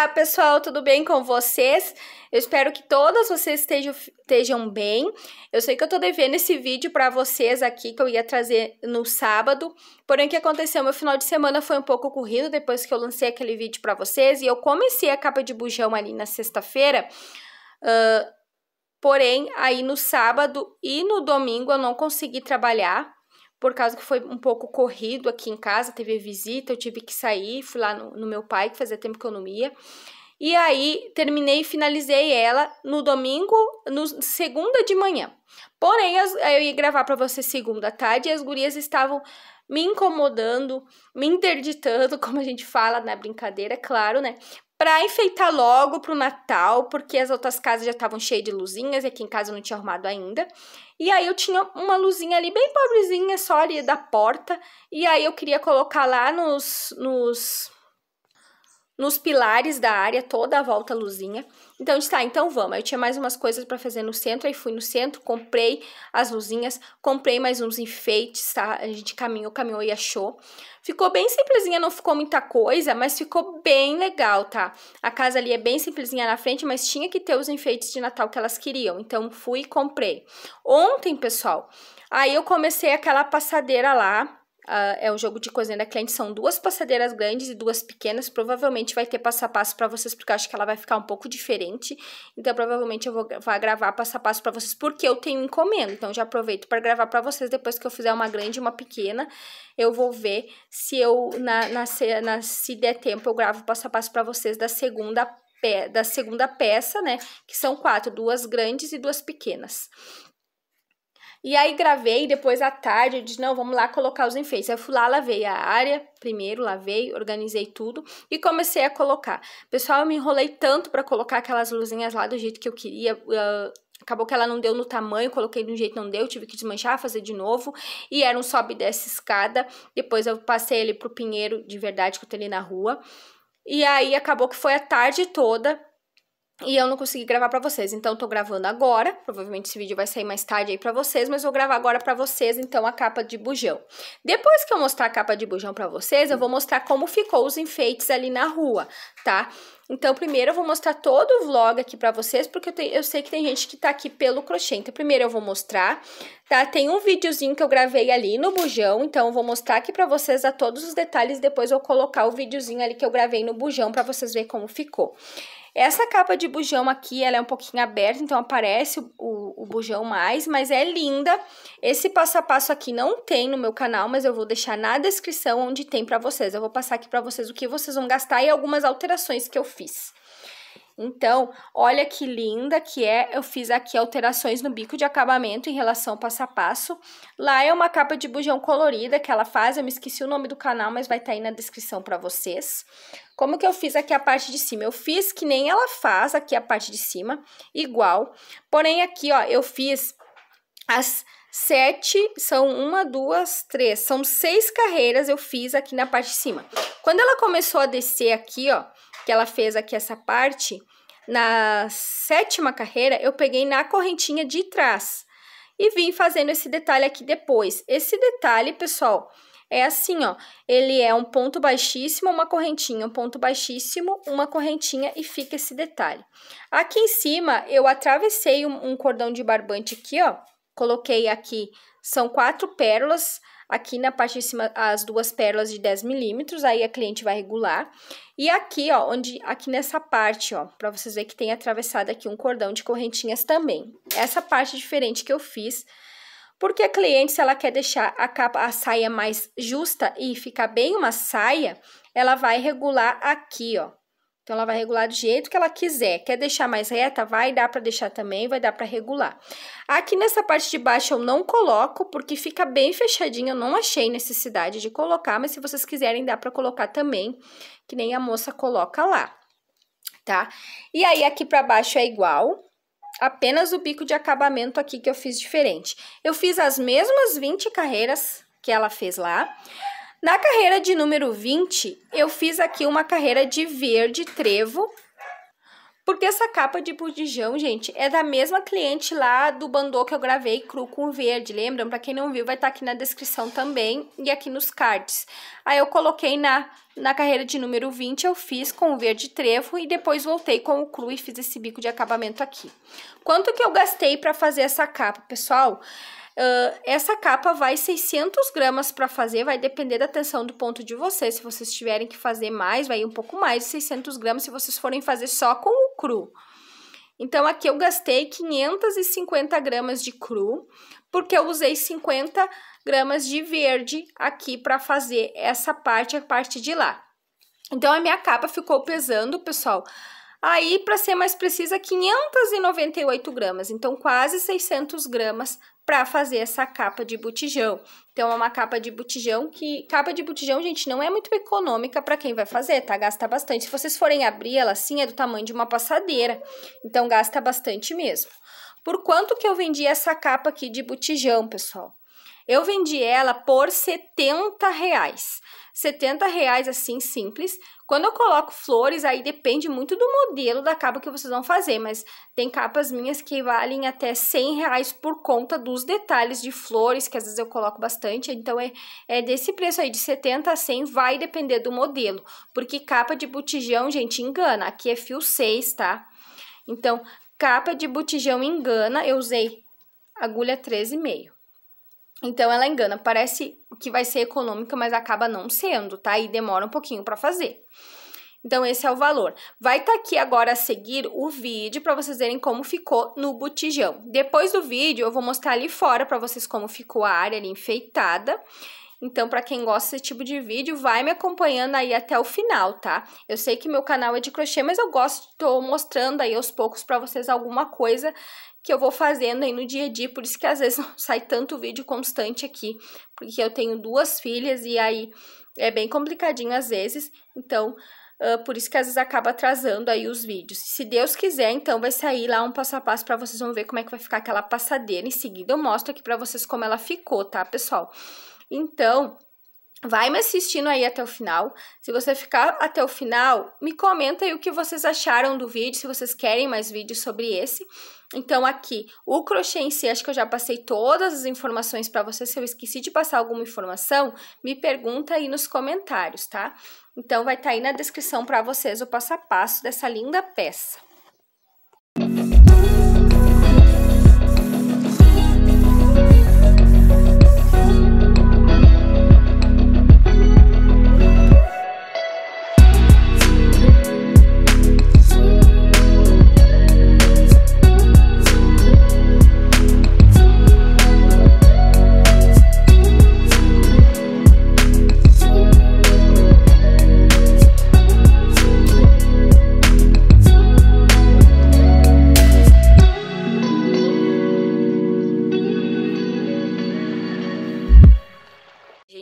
Olá, pessoal, tudo bem com vocês? Eu espero que todas vocês estejam, estejam bem. Eu sei que eu tô devendo esse vídeo para vocês aqui que eu ia trazer no sábado, porém o que aconteceu meu final de semana foi um pouco corrido depois que eu lancei aquele vídeo para vocês e eu comecei a capa de bujão ali na sexta-feira. Uh, porém, aí no sábado e no domingo eu não consegui trabalhar por causa que foi um pouco corrido aqui em casa, teve visita, eu tive que sair, fui lá no, no meu pai, que fazia tempo que eu não ia. E aí terminei e finalizei ela no domingo, no segunda de manhã. Porém, eu ia gravar para você segunda tarde e as gurias estavam me incomodando, me interditando, como a gente fala na brincadeira, é claro, né? para enfeitar logo pro Natal, porque as outras casas já estavam cheias de luzinhas e aqui em casa eu não tinha arrumado ainda. E aí eu tinha uma luzinha ali bem pobrezinha, só ali da porta, e aí eu queria colocar lá nos nos nos pilares da área toda a volta a luzinha. Então, está, então vamos. Eu tinha mais umas coisas para fazer no centro, aí fui no centro, comprei as luzinhas, comprei mais uns enfeites, tá? A gente caminhou, caminhou e achou. Ficou bem simplesinha, não ficou muita coisa, mas ficou bem legal, tá? A casa ali é bem simplesinha na frente, mas tinha que ter os enfeites de Natal que elas queriam. Então, fui e comprei. Ontem, pessoal, aí eu comecei aquela passadeira lá, Uh, é um jogo de cozinha da cliente, são duas passadeiras grandes e duas pequenas. Provavelmente vai ter passo a passo para vocês, porque eu acho que ela vai ficar um pouco diferente. Então, provavelmente eu vou, vou gravar passo a passo para vocês, porque eu tenho encomenda. Então, já aproveito para gravar para vocês. Depois que eu fizer uma grande e uma pequena, eu vou ver se eu, na, na, se, na, se der tempo, eu gravo passo a passo para vocês da segunda, da segunda peça, né? Que são quatro, duas grandes e duas pequenas. E aí gravei, depois à tarde eu disse, não, vamos lá colocar os enfeites. Aí eu fui lá, lavei a área primeiro, lavei, organizei tudo e comecei a colocar. Pessoal, eu me enrolei tanto para colocar aquelas luzinhas lá do jeito que eu queria. Uh, acabou que ela não deu no tamanho, coloquei de um jeito não deu, tive que desmanchar, fazer de novo, e era um sobe e desce escada, depois eu passei ele pro pinheiro de verdade que eu tenho ali na rua, e aí acabou que foi a tarde toda e eu não consegui gravar para vocês. Então tô gravando agora, provavelmente esse vídeo vai sair mais tarde aí para vocês, mas vou gravar agora para vocês então a capa de bujão. Depois que eu mostrar a capa de bujão para vocês, eu vou mostrar como ficou os enfeites ali na rua, tá? Então, primeiro eu vou mostrar todo o vlog aqui pra vocês, porque eu, tenho, eu, sei que tem gente que tá aqui pelo crochê. Então, primeiro eu vou mostrar, tá? Tem um videozinho que eu gravei ali no bujão, então eu vou mostrar aqui pra vocês a todos os detalhes, depois eu vou colocar o videozinho ali que eu gravei no bujão pra vocês verem como ficou. Essa capa de bujão aqui, ela é um pouquinho aberta, então aparece o, o, o, bujão mais, mas é linda. Esse passo a passo aqui não tem no meu canal, mas eu vou deixar na descrição onde tem pra vocês. Eu vou passar aqui pra vocês o que vocês vão gastar e algumas alterações que eu fiz. Então, olha que linda que é, eu fiz aqui alterações no bico de acabamento em relação ao passo a passo. Lá é uma capa de bujão colorida que ela faz, eu me esqueci o nome do canal, mas vai estar tá aí na descrição para vocês. Como que eu fiz aqui a parte de cima? Eu fiz que nem ela faz aqui a parte de cima, igual. Porém, aqui, ó, eu fiz as sete, são uma, duas, três, são seis carreiras eu fiz aqui na parte de cima. Quando ela começou a descer aqui, ó, que ela fez aqui essa parte, na sétima carreira eu peguei na correntinha de trás e vim fazendo esse detalhe aqui depois. Esse detalhe, pessoal, é assim, ó, ele é um ponto baixíssimo, uma correntinha, um ponto baixíssimo, uma correntinha e fica esse detalhe. Aqui em cima, eu atravessei um, um cordão de barbante aqui, ó, coloquei aqui, são quatro pérolas, Aqui na parte de cima, as duas pérolas de 10 milímetros, aí a cliente vai regular. E aqui, ó, onde, aqui nessa parte, ó, pra vocês verem que tem atravessado aqui um cordão de correntinhas também. Essa parte é diferente que eu fiz, porque a cliente, se ela quer deixar a capa, a saia mais justa e ficar bem uma saia, ela vai regular aqui, ó, então, ela vai regular do jeito que ela quiser. Quer deixar mais reta? Vai dar para deixar também, vai dar para regular. Aqui nessa parte de baixo eu não coloco, porque fica bem fechadinho, eu não achei necessidade de colocar, mas se vocês quiserem dá para colocar também, que nem a moça coloca lá, tá? E aí, aqui para baixo é igual, apenas o bico de acabamento aqui que eu fiz diferente. Eu fiz as mesmas 20 carreiras que ela fez lá, na carreira de número 20, eu fiz aqui uma carreira de verde trevo, porque essa capa de botijão, gente, é da mesma cliente lá do bandô que eu gravei cru com verde, lembram? Pra quem não viu, vai estar tá aqui na descrição também e aqui nos cards. Aí eu coloquei na na carreira de número 20 eu fiz com o verde trevo e depois voltei com o cru e fiz esse bico de acabamento aqui. Quanto que eu gastei para fazer essa capa, pessoal? Uh, essa capa vai 600 gramas para fazer, vai depender da tensão do ponto de vocês. Se vocês tiverem que fazer mais, vai um pouco mais de 600 gramas se vocês forem fazer só com o cru. Então, aqui eu gastei 550 gramas de cru, porque eu usei 50 gramas de verde aqui para fazer essa parte, a parte de lá. Então, a minha capa ficou pesando, pessoal, aí, para ser mais precisa, 598 gramas. Então, quase 600 gramas para fazer essa capa de botijão. Então, é uma capa de botijão que... Capa de botijão, gente, não é muito econômica para quem vai fazer, tá? Gasta bastante. Se vocês forem abrir ela assim, é do tamanho de uma passadeira. Então, gasta bastante mesmo. Por quanto que eu vendi essa capa aqui de botijão, pessoal? Eu vendi ela por 70 reais. 70 reais assim, simples. Quando eu coloco flores, aí depende muito do modelo da capa que vocês vão fazer, mas tem capas minhas que valem até 100 reais por conta dos detalhes de flores, que às vezes eu coloco bastante, então é, é desse preço aí, de 70 a 100, vai depender do modelo, porque capa de botijão, gente, engana, aqui é fio 6, tá? Então, capa de botijão engana, eu usei agulha 13,5. Então ela engana, parece que vai ser econômica, mas acaba não sendo, tá? E demora um pouquinho para fazer. Então esse é o valor. Vai estar tá aqui agora a seguir o vídeo para vocês verem como ficou no botijão. Depois do vídeo eu vou mostrar ali fora para vocês como ficou a área ali enfeitada. Então, para quem gosta desse tipo de vídeo, vai me acompanhando aí até o final, tá? Eu sei que meu canal é de crochê, mas eu gosto, tô mostrando aí aos poucos para vocês alguma coisa que eu vou fazendo aí no dia a dia, por isso que às vezes não sai tanto vídeo constante aqui, porque eu tenho duas filhas e aí é bem complicadinho às vezes, então uh, por isso que às vezes acaba atrasando aí os vídeos. Se Deus quiser, então vai sair lá um passo a passo para vocês vão ver como é que vai ficar aquela passadeira. Em seguida eu mostro aqui para vocês como ela ficou, tá, pessoal? Então, Vai me assistindo aí até o final. Se você ficar até o final, me comenta aí o que vocês acharam do vídeo, se vocês querem mais vídeos sobre esse. Então aqui, o crochê em si, acho que eu já passei todas as informações para vocês. Se eu esqueci de passar alguma informação, me pergunta aí nos comentários, tá? Então vai estar tá aí na descrição para vocês o passo a passo dessa linda peça.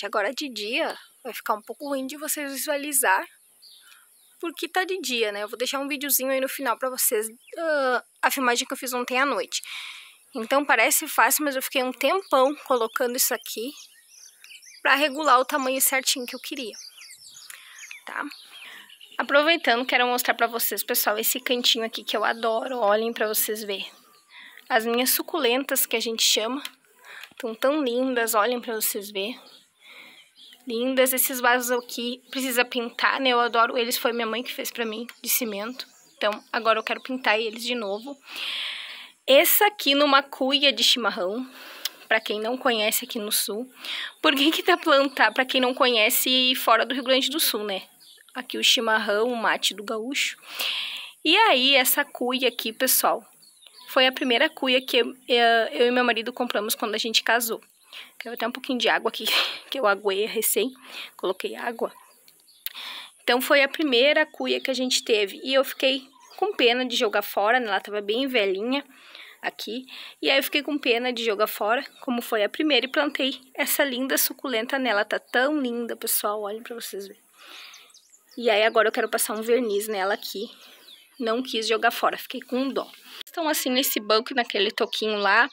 gente, agora de dia vai ficar um pouco ruim de vocês visualizar, porque tá de dia, né? Eu vou deixar um videozinho aí no final pra vocês, uh, a filmagem que eu fiz ontem à noite. Então parece fácil, mas eu fiquei um tempão colocando isso aqui pra regular o tamanho certinho que eu queria, tá? Aproveitando, quero mostrar pra vocês, pessoal, esse cantinho aqui que eu adoro, olhem pra vocês verem. As minhas suculentas, que a gente chama, estão tão lindas, olhem pra vocês verem lindas. Esses vasos aqui precisa pintar, né? Eu adoro eles, foi minha mãe que fez pra mim, de cimento. Então, agora eu quero pintar eles de novo. Essa aqui numa cuia de chimarrão, para quem não conhece aqui no sul. Por que que tá plantar? Para quem não conhece fora do Rio Grande do Sul, né? Aqui o chimarrão, o mate do gaúcho. E aí, essa cuia aqui, pessoal, foi a primeira cuia que eu, eh, eu e meu marido compramos quando a gente casou. Caiu até um pouquinho de água aqui, que eu aguei recém, coloquei água. Então, foi a primeira cuia que a gente teve. E eu fiquei com pena de jogar fora, né? Ela tava bem velhinha aqui. E aí, eu fiquei com pena de jogar fora, como foi a primeira, e plantei essa linda suculenta nela. Tá tão linda, pessoal, olhem pra vocês verem. E aí, agora eu quero passar um verniz nela aqui. Não quis jogar fora, fiquei com dó. Estão assim nesse banco, naquele toquinho lá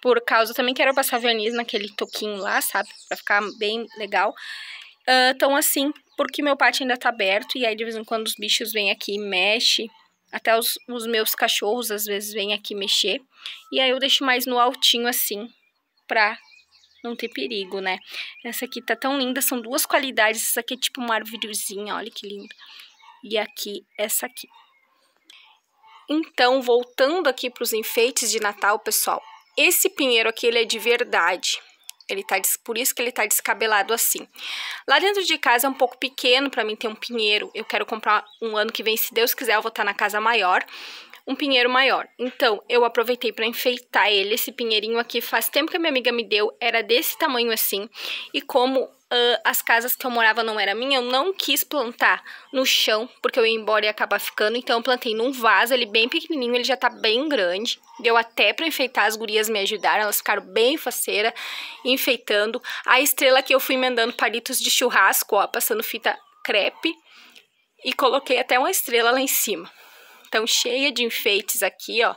por causa, também quero passar verniz naquele toquinho lá, sabe? Pra ficar bem legal. Uh, assim, porque meu pátio ainda tá aberto e aí de vez em quando os bichos vêm aqui e mexem. Até os, os meus cachorros às vezes vêm aqui mexer. E aí eu deixo mais no altinho assim, pra não ter perigo, né? Essa aqui tá tão linda, são duas qualidades. Essa aqui é tipo uma árvorezinha, olha que linda. E aqui, essa aqui. Então, voltando aqui para os enfeites de Natal, pessoal. Esse pinheiro aqui, ele é de verdade. Ele tá, por isso que ele tá descabelado assim. Lá dentro de casa é um pouco pequeno para mim ter um pinheiro. Eu quero comprar um ano que vem, se Deus quiser, eu vou estar tá na casa maior um pinheiro maior. Então, eu aproveitei para enfeitar ele. Esse pinheirinho aqui faz tempo que a minha amiga me deu, era desse tamanho assim. E como uh, as casas que eu morava não era minha, eu não quis plantar no chão, porque eu ia embora e ia acabar ficando. Então, eu plantei num vaso, ele bem pequenininho, ele já tá bem grande. Deu até para enfeitar, as gurias me ajudaram, elas ficaram bem faceira, enfeitando. A estrela que eu fui emendando palitos de churrasco, ó, passando fita crepe. E coloquei até uma estrela lá em cima. Então, cheia de enfeites aqui, ó.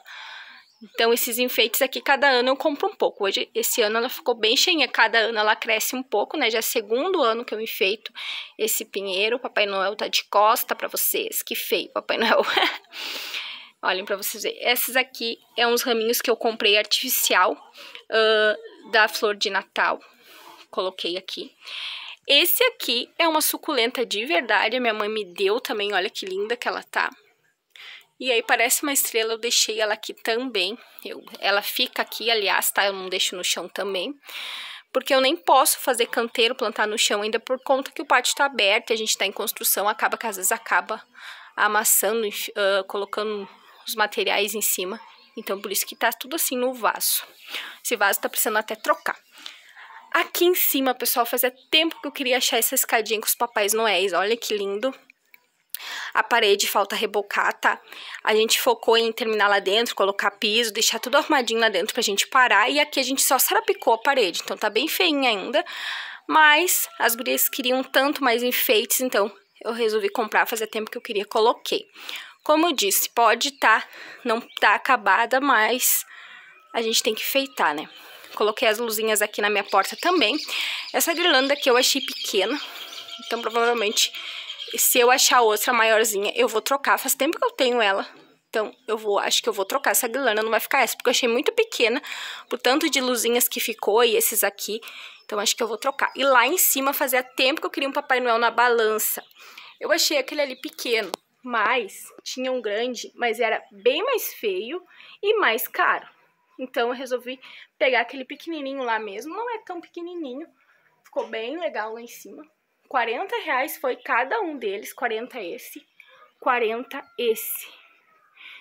Então, esses enfeites aqui, cada ano eu compro um pouco. Hoje, esse ano ela ficou bem cheinha. Cada ano ela cresce um pouco, né? Já é segundo ano que eu enfeito esse pinheiro. O Papai Noel tá de costa pra vocês. Que feio, Papai Noel. Olhem pra vocês verem. Esses aqui é uns raminhos que eu comprei artificial uh, da flor de Natal. Coloquei aqui. Esse aqui é uma suculenta de verdade. A minha mãe me deu também. Olha que linda que ela tá. E aí parece uma estrela, eu deixei ela aqui também. Eu, ela fica aqui, aliás, tá? Eu não deixo no chão também. Porque eu nem posso fazer canteiro, plantar no chão ainda por conta que o pátio tá aberto e a gente tá em construção, acaba que às vezes acaba amassando, uh, colocando os materiais em cima. Então, por isso que tá tudo assim no vaso. Esse vaso tá precisando até trocar. Aqui em cima, pessoal, fazia tempo que eu queria achar essa escadinha com os papais noéis. Olha que lindo. A parede falta rebocar, tá? A gente focou em terminar lá dentro, colocar piso, deixar tudo arrumadinho lá dentro pra gente parar. E aqui a gente só sarapicou a parede, então tá bem feinha ainda. Mas as gurias queriam tanto mais enfeites, então eu resolvi comprar, fazia tempo que eu queria, coloquei. Como eu disse, pode tá, não tá acabada, mas a gente tem que enfeitar, né? Coloquei as luzinhas aqui na minha porta também. Essa guirlanda aqui eu achei pequena, então provavelmente se eu achar outra maiorzinha, eu vou trocar. Faz tempo que eu tenho ela. Então, eu vou, acho que eu vou trocar essa guirlanda, não vai ficar essa, porque eu achei muito pequena, por tanto de luzinhas que ficou e esses aqui. Então, acho que eu vou trocar. E lá em cima, fazia tempo que eu queria um Papai Noel na balança. Eu achei aquele ali pequeno, mas tinha um grande, mas era bem mais feio e mais caro. Então, eu resolvi pegar aquele pequenininho lá mesmo, não é tão pequenininho, ficou bem legal lá em cima. 40 reais foi cada um deles, 40 esse, 40 esse.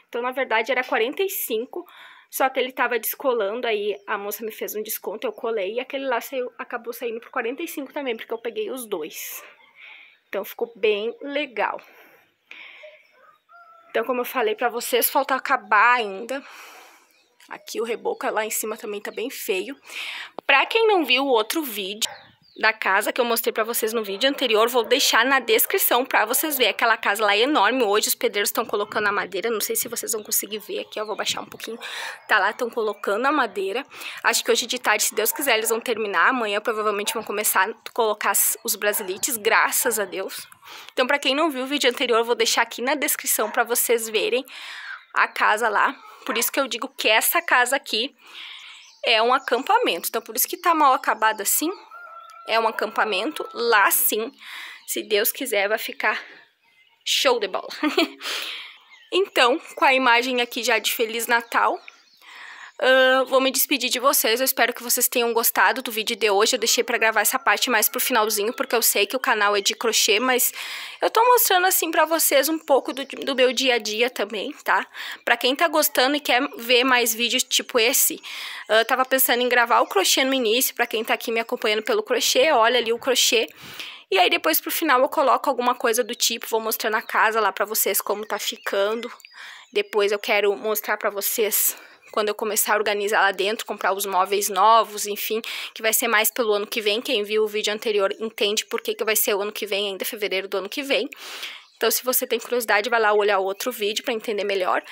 Então, na verdade, era 45, só que ele tava descolando, aí a moça me fez um desconto, eu colei, e aquele lá saiu, acabou saindo por 45 também, porque eu peguei os dois. Então, ficou bem legal. Então, como eu falei pra vocês, falta acabar ainda. Aqui o reboco lá em cima também tá bem feio. Pra quem não viu o outro vídeo da casa que eu mostrei para vocês no vídeo anterior, vou deixar na descrição para vocês verem. Aquela casa lá é enorme, hoje os pedreiros estão colocando a madeira, não sei se vocês vão conseguir ver aqui, eu vou baixar um pouquinho. Tá lá, estão colocando a madeira. Acho que hoje de tarde, se Deus quiser, eles vão terminar. Amanhã provavelmente vão começar a colocar os brasilites, graças a Deus. Então, para quem não viu o vídeo anterior, vou deixar aqui na descrição para vocês verem a casa lá. Por isso que eu digo que essa casa aqui é um acampamento. Então, por isso que tá mal acabado assim, é um acampamento. Lá sim, se Deus quiser, vai ficar show de bola. então, com a imagem aqui já de Feliz Natal, Uh, vou me despedir de vocês. Eu espero que vocês tenham gostado do vídeo de hoje. Eu deixei para gravar essa parte mais pro finalzinho, porque eu sei que o canal é de crochê, mas eu tô mostrando assim para vocês um pouco do, do meu dia a dia também, tá? Para quem tá gostando e quer ver mais vídeos tipo esse, ah, eu tava pensando em gravar o crochê no início, para quem tá aqui me acompanhando pelo crochê, olha ali o crochê. E aí depois pro final eu coloco alguma coisa do tipo, vou mostrando a casa lá para vocês como tá ficando. Depois eu quero mostrar para vocês quando eu começar a organizar lá dentro, comprar os móveis novos, enfim, que vai ser mais pelo ano que vem. Quem viu o vídeo anterior entende por que, que vai ser o ano que vem, ainda fevereiro do ano que vem. Então, se você tem curiosidade, vai lá olhar outro vídeo para entender melhor.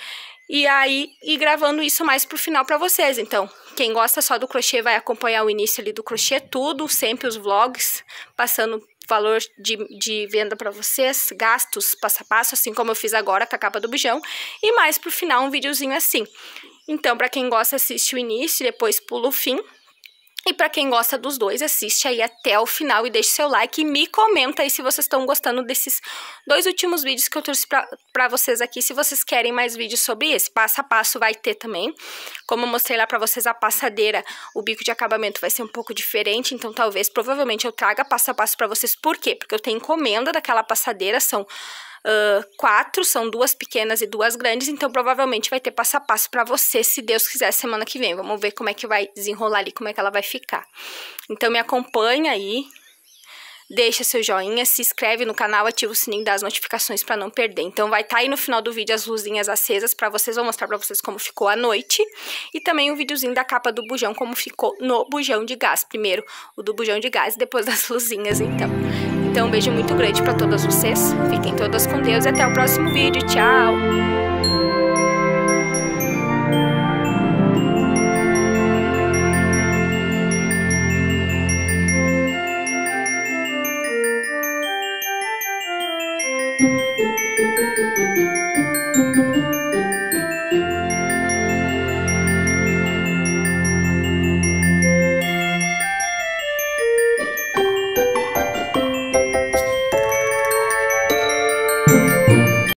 E aí, ir gravando isso mais pro final para vocês. Então, quem gosta só do crochê vai acompanhar o início ali do crochê, tudo, sempre os vlogs, passando valor de, de venda para vocês, gastos, passo a passo, assim como eu fiz agora com a capa do bijão. E mais pro final, um videozinho assim. Então, para quem gosta, assiste o início e depois pula o fim. E para quem gosta dos dois, assiste aí até o final e deixe seu like e me comenta aí se vocês estão gostando desses dois últimos vídeos que eu trouxe para vocês aqui. Se vocês querem mais vídeos sobre esse passo a passo, vai ter também. Como eu mostrei lá para vocês a passadeira, o bico de acabamento vai ser um pouco diferente, então talvez, provavelmente eu traga passo a passo para vocês. Por quê? Porque eu tenho encomenda daquela passadeira, são uh, quatro, são duas pequenas e duas grandes, então provavelmente vai ter passo a passo para você, se Deus quiser, semana que vem. Vamos ver como é que vai desenrolar ali, como é que ela vai ficar. Então me acompanha aí, deixa seu joinha, se inscreve no canal, ativa o sininho das notificações para não perder. Então vai estar tá aí no final do vídeo as luzinhas acesas para vocês, vou mostrar para vocês como ficou a noite e também o um videozinho da capa do bujão como ficou no bujão de gás. Primeiro o do bujão de gás e depois das luzinhas, então. Então, um beijo muito grande para todas vocês. Fiquem todas com Deus e até o próximo vídeo. Tchau!